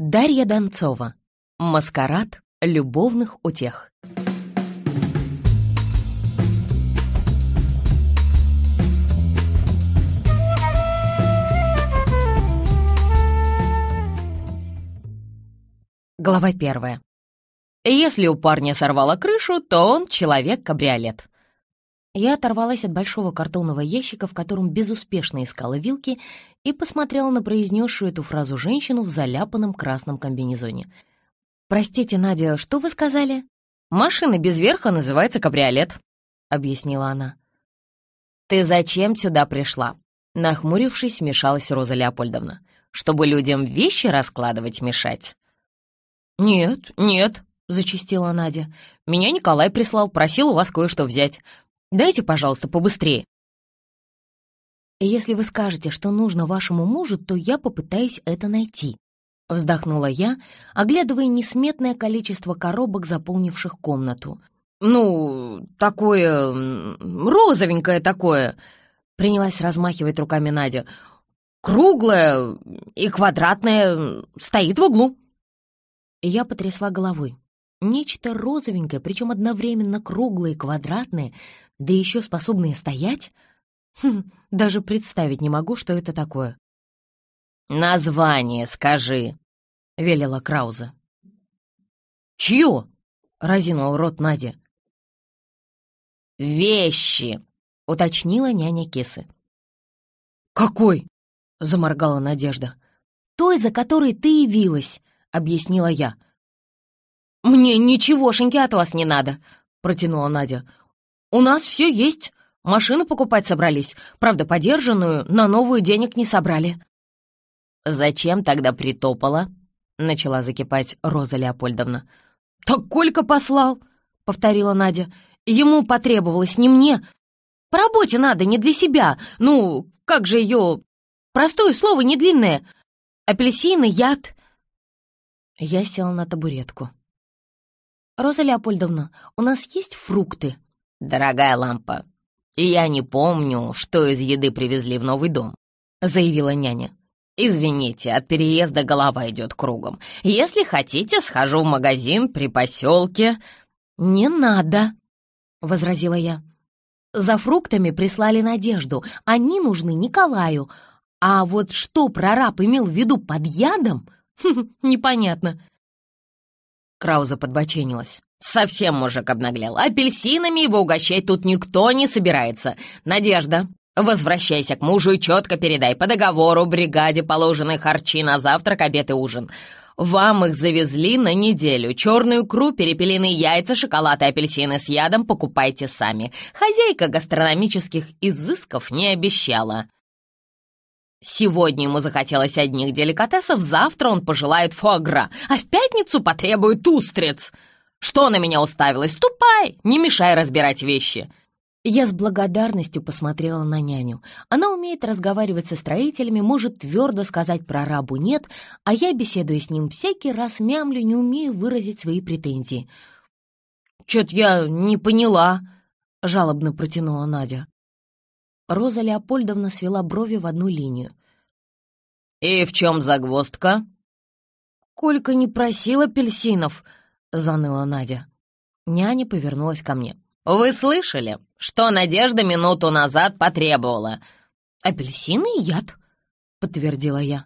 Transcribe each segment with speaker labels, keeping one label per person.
Speaker 1: Дарья Донцова. Маскарад любовных утех. Глава первая. Если у парня сорвало крышу, то он человек-кабриолет. Я оторвалась от большого картонного ящика, в котором безуспешно искала вилки, и посмотрела на произнесшую эту фразу женщину в заляпанном красном комбинезоне. «Простите, Надя, что вы сказали?» «Машина без верха называется кабриолет», — объяснила она. «Ты зачем сюда пришла?» Нахмурившись, мешалась Роза Леопольдовна. «Чтобы людям вещи раскладывать мешать?» «Нет, нет», — зачистила Надя. «Меня Николай прислал, просил у вас кое-что взять. Дайте, пожалуйста, побыстрее если вы скажете, что нужно вашему мужу, то я попытаюсь это найти». Вздохнула я, оглядывая несметное количество коробок, заполнивших комнату. «Ну, такое... розовенькое такое!» Принялась размахивать руками Надя. «Круглое и квадратное стоит в углу!» Я потрясла головой. Нечто розовенькое, причем одновременно круглое и квадратное, да еще способное стоять — Хм, даже представить не могу, что это такое. «Название скажи», — велела Крауза. «Чье?» — разинул рот Надя. «Вещи!» — уточнила няня Кисы. «Какой?» — заморгала Надежда. «Той, за которой ты явилась», — объяснила я. «Мне ничегошеньки от вас не надо», — протянула Надя. «У нас все есть. Машину покупать собрались, правда, подержанную, на новую денег не собрали». «Зачем тогда притопала?» — начала закипать Роза Леопольдовна. «Так Колька послал!» — повторила Надя. «Ему потребовалось не мне. По работе надо, не для себя. Ну, как же ее... Простое слово, не длинное. Апельсины, яд...» Я села на табуретку. «Роза Леопольдовна, у нас есть фрукты?» «Дорогая лампа, «Я не помню, что из еды привезли в новый дом», — заявила няня. «Извините, от переезда голова идет кругом. Если хотите, схожу в магазин при поселке». «Не надо», — возразила я. «За фруктами прислали Надежду. Они нужны Николаю. А вот что прораб имел в виду под ядом, хм, непонятно». Крауза подбоченилась. Совсем мужик обнаглел. Апельсинами его угощать тут никто не собирается. Надежда, возвращайся к мужу и четко передай по договору бригаде положенные харчи на завтрак, обед и ужин. Вам их завезли на неделю. Черную кру, перепелиные яйца, шоколад и апельсины с ядом покупайте сами. Хозяйка гастрономических изысков не обещала. Сегодня ему захотелось одних деликатесов, завтра он пожелает фуагра, а в пятницу потребует устриц. Что на меня уставилась? Ступай! Не мешай разбирать вещи!» Я с благодарностью посмотрела на няню. Она умеет разговаривать со строителями, может твердо сказать про рабу «нет», а я, беседуя с ним, всякий раз мямлю, не умею выразить свои претензии. «Чё-то я не поняла», — жалобно протянула Надя. Роза Леопольдовна свела брови в одну линию. «И в чем загвоздка?» «Колька не просил апельсинов», — заныла Надя. Няня повернулась ко мне. «Вы слышали, что Надежда минуту назад потребовала?» «Апельсины и яд», — подтвердила я.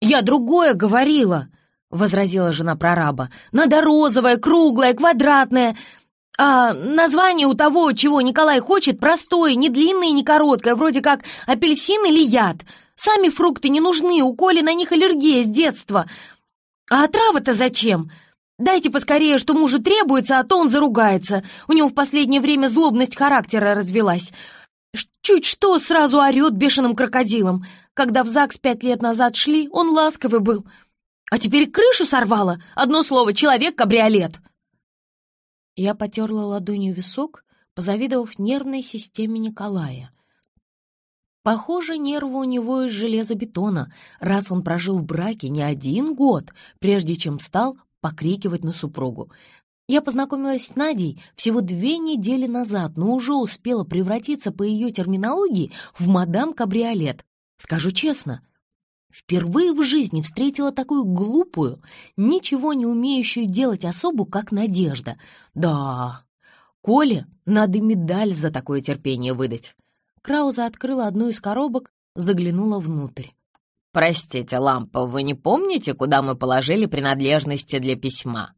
Speaker 1: «Я другое говорила», — возразила жена прораба. «Надо розовое, круглое, квадратное. А название у того, чего Николай хочет, простое, не длинное, не короткое, вроде как апельсин или яд. Сами фрукты не нужны, у Коли на них аллергия с детства. А отрава-то зачем? «Дайте поскорее, что мужу требуется, а то он заругается. У него в последнее время злобность характера развелась. Чуть что сразу орет бешеным крокодилом. Когда в ЗАГС пять лет назад шли, он ласковый был. А теперь крышу сорвало. Одно слово — человек-кабриолет». Я потерла ладонью висок, позавидовав нервной системе Николая. Похоже, нервы у него из железобетона, раз он прожил в браке не один год, прежде чем стал покрикивать на супругу. Я познакомилась с Надей всего две недели назад, но уже успела превратиться по ее терминологии в мадам Кабриолет. Скажу честно, впервые в жизни встретила такую глупую, ничего не умеющую делать особу, как Надежда. Да, Коле надо медаль за такое терпение выдать. Крауза открыла одну из коробок, заглянула внутрь. «Простите, Лампа, вы не помните, куда мы положили принадлежности для письма?»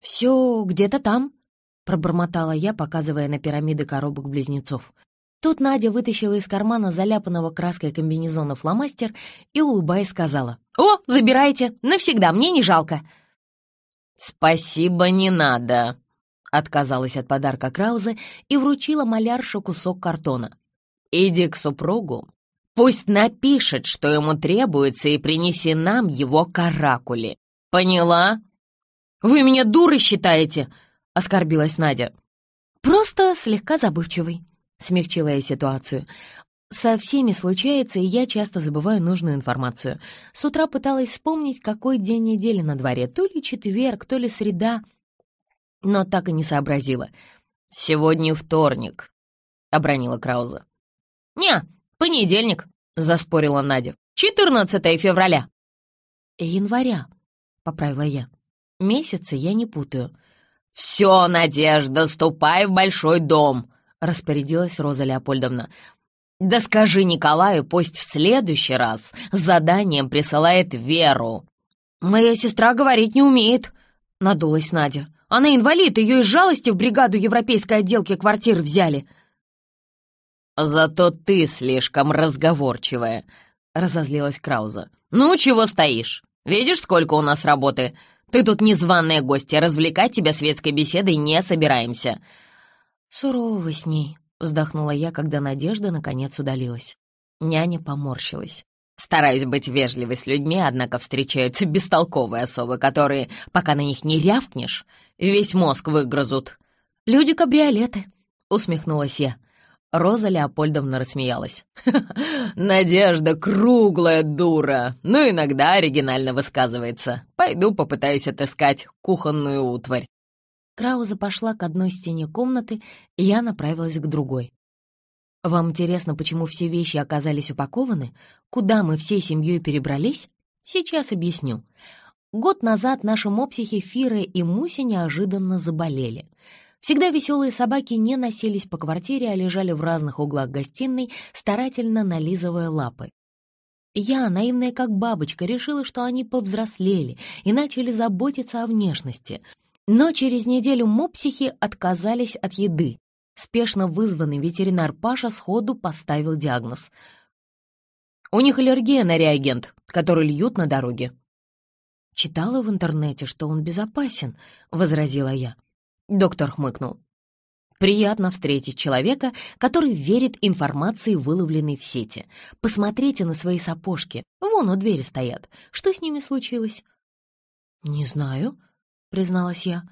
Speaker 1: «Все где-то там», — пробормотала я, показывая на пирамиды коробок-близнецов. Тут Надя вытащила из кармана заляпанного краской комбинезона фломастер и, улыбаясь, сказала, «О, забирайте! Навсегда, мне не жалко!» «Спасибо, не надо!» — отказалась от подарка Крауза и вручила малярше кусок картона. «Иди к супругу Пусть напишет, что ему требуется, и принеси нам его каракули. Поняла? Вы меня дуры считаете? Оскорбилась Надя. Просто слегка забывчивый. Смягчила я ситуацию. Со всеми случается, и я часто забываю нужную информацию. С утра пыталась вспомнить, какой день недели на дворе, то ли четверг, то ли среда, но так и не сообразила. «Сегодня вторник», — обронила Крауза. «Не, «Понедельник», — заспорила Надя. «14 февраля». «Января», — поправила я. «Месяцы я не путаю». «Все, Надежда, ступай в большой дом», — распорядилась Роза Леопольдовна. «Да скажи Николаю, пусть в следующий раз заданием присылает Веру». «Моя сестра говорить не умеет», — надулась Надя. «Она инвалид, ее из жалости в бригаду европейской отделки квартир взяли». «Зато ты слишком разговорчивая», — разозлилась Крауза. «Ну, чего стоишь? Видишь, сколько у нас работы? Ты тут незваные гости, развлекать тебя светской беседой не собираемся». «Сурово вы с ней», — вздохнула я, когда Надежда наконец удалилась. Няня поморщилась. «Стараюсь быть вежливой с людьми, однако встречаются бестолковые особы, которые, пока на них не рявкнешь, весь мозг выгрызут». «Люди-кабриолеты», — усмехнулась я. Роза Леопольдовна рассмеялась. «Ха надежда круглая дура, но ну, иногда оригинально высказывается. Пойду попытаюсь отыскать кухонную утварь». Крауза пошла к одной стене комнаты, и я направилась к другой. «Вам интересно, почему все вещи оказались упакованы? Куда мы всей семьей перебрались? Сейчас объясню. Год назад наши мопсихи Фира и Муся неожиданно заболели». Всегда веселые собаки не носились по квартире, а лежали в разных углах гостиной, старательно нализывая лапы. Я, наивная как бабочка, решила, что они повзрослели и начали заботиться о внешности. Но через неделю мопсихи отказались от еды. Спешно вызванный ветеринар Паша сходу поставил диагноз. «У них аллергия на реагент, который льют на дороге». «Читала в интернете, что он безопасен», — возразила я. Доктор хмыкнул. Приятно встретить человека, который верит информации, выловленной в сети. Посмотрите на свои сапожки. Вон у двери стоят. Что с ними случилось? «Не знаю», — призналась я.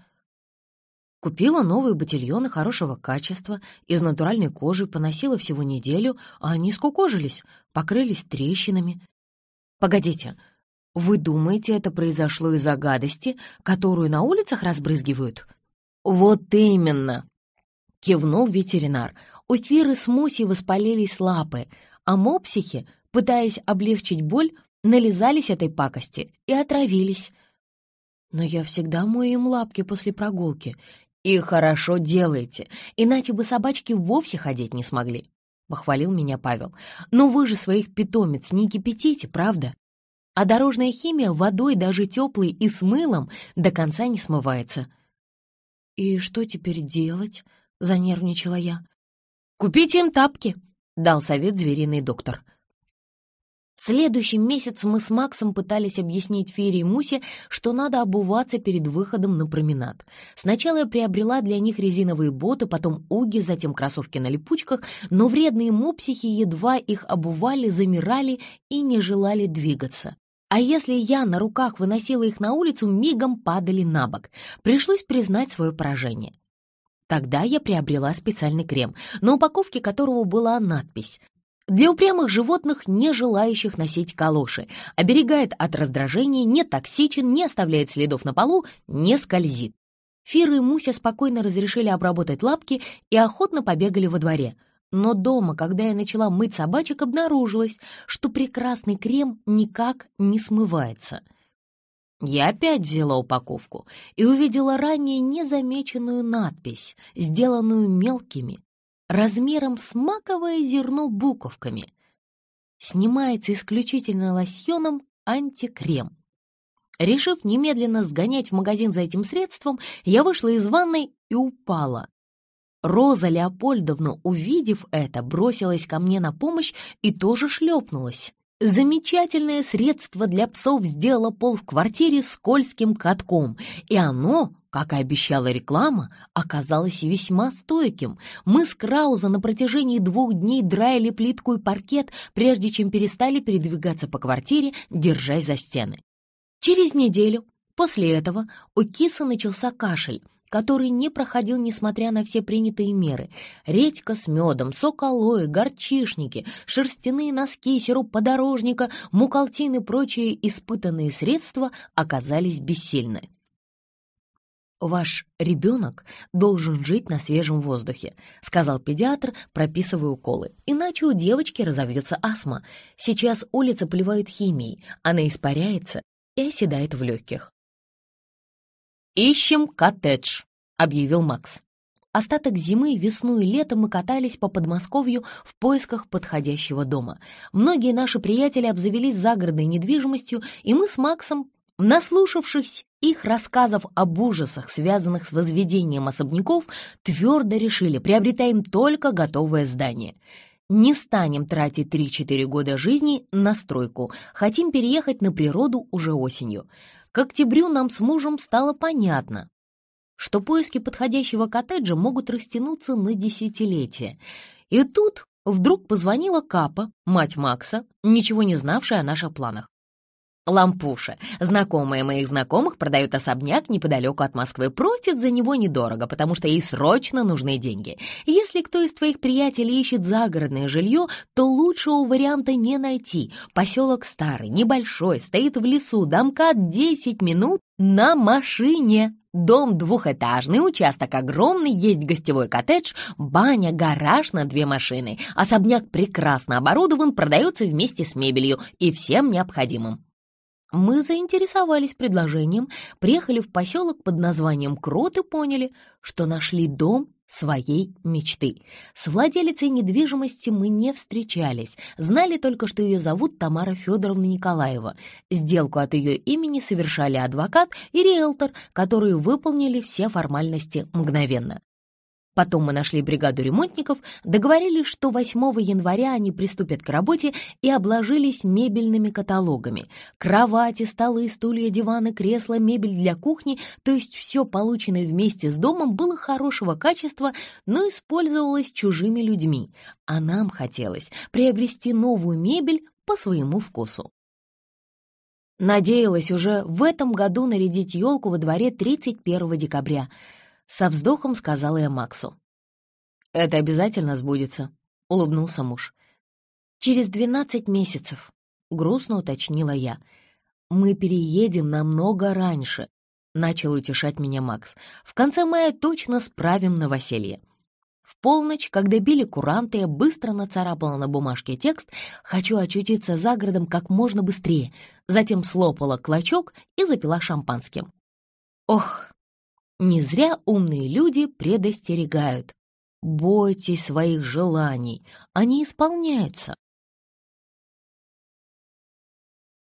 Speaker 1: Купила новые ботильоны хорошего качества, из натуральной кожи, поносила всего неделю, а они скукожились, покрылись трещинами. «Погодите, вы думаете, это произошло из-за гадости, которую на улицах разбрызгивают?» «Вот именно!» — кивнул ветеринар. У Киры с Муси воспалились лапы, а мопсихи, пытаясь облегчить боль, нализались этой пакости и отравились. «Но я всегда мою им лапки после прогулки. И хорошо делаете, иначе бы собачки вовсе ходить не смогли», — похвалил меня Павел. «Но вы же своих питомец не кипятите, правда? А дорожная химия водой даже теплой и с мылом до конца не смывается». «И что теперь делать?» — занервничала я. «Купите им тапки!» — дал совет звериный доктор. Следующий месяц мы с Максом пытались объяснить Фере и Мусе, что надо обуваться перед выходом на променад. Сначала я приобрела для них резиновые боты, потом уги, затем кроссовки на липучках, но вредные мопсихи едва их обували, замирали и не желали двигаться. А если я на руках выносила их на улицу, мигом падали на бок. Пришлось признать свое поражение. Тогда я приобрела специальный крем, на упаковке которого была надпись для упрямых животных, не желающих носить калоши. Оберегает от раздражения, не токсичен, не оставляет следов на полу, не скользит. Фира и Муся спокойно разрешили обработать лапки и охотно побегали во дворе. Но дома, когда я начала мыть собачек, обнаружилось, что прекрасный крем никак не смывается. Я опять взяла упаковку и увидела ранее незамеченную надпись, сделанную мелкими, размером с маковое зерно буковками. Снимается исключительно лосьоном антикрем. Решив немедленно сгонять в магазин за этим средством, я вышла из ванной и упала, Роза Леопольдовна, увидев это, бросилась ко мне на помощь и тоже шлепнулась. Замечательное средство для псов сделало пол в квартире скользким катком, и оно, как и обещала реклама, оказалось весьма стойким. Мы с Крауза на протяжении двух дней драили плитку и паркет, прежде чем перестали передвигаться по квартире, держась за стены. Через неделю после этого у кисы начался кашель — который не проходил, несмотря на все принятые меры. Редька с медом, сок алоэ, горчишники, шерстяные носки, сироп подорожника, мукалтин и прочие испытанные средства оказались бессильны. «Ваш ребенок должен жить на свежем воздухе», — сказал педиатр, прописывая уколы. «Иначе у девочки разовьется астма. Сейчас улицы поливают химией, она испаряется и оседает в легких. «Ищем коттедж», — объявил Макс. Остаток зимы, весну и лето мы катались по Подмосковью в поисках подходящего дома. Многие наши приятели обзавелись загородной недвижимостью, и мы с Максом, наслушавшись их рассказов об ужасах, связанных с возведением особняков, твердо решили, приобретаем только готовое здание. Не станем тратить 3-4 года жизни на стройку. Хотим переехать на природу уже осенью. К октябрю нам с мужем стало понятно, что поиски подходящего коттеджа могут растянуться на десятилетия. И тут вдруг позвонила Капа, мать Макса, ничего не знавшая о наших планах. Лампуша. знакомые моих знакомых продают особняк неподалеку от Москвы. просят за него недорого, потому что ей срочно нужны деньги. Если кто из твоих приятелей ищет загородное жилье, то лучшего варианта не найти. Поселок старый, небольшой, стоит в лесу, домка 10 минут на машине. Дом двухэтажный, участок огромный, есть гостевой коттедж, баня, гараж на две машины. Особняк прекрасно оборудован, продается вместе с мебелью и всем необходимым. Мы заинтересовались предложением, приехали в поселок под названием Крот и поняли, что нашли дом своей мечты. С владелицей недвижимости мы не встречались, знали только, что ее зовут Тамара Федоровна Николаева. Сделку от ее имени совершали адвокат и риэлтор, которые выполнили все формальности мгновенно. Потом мы нашли бригаду ремонтников, договорились, что 8 января они приступят к работе и обложились мебельными каталогами. Кровати, столы, стулья, диваны, кресла, мебель для кухни, то есть все полученное вместе с домом было хорошего качества, но использовалось чужими людьми. А нам хотелось приобрести новую мебель по своему вкусу. Надеялась уже в этом году нарядить елку во дворе 31 декабря – со вздохом сказала я Максу. «Это обязательно сбудется», — улыбнулся муж. «Через двенадцать месяцев», — грустно уточнила я. «Мы переедем намного раньше», — начал утешать меня Макс. «В конце мая точно справим новоселье». В полночь, когда били куранты, я быстро нацарапала на бумажке текст «Хочу очутиться за городом как можно быстрее», затем слопала клочок и запила шампанским. Ох, не зря умные люди предостерегают. Бойтесь своих желаний, они исполняются.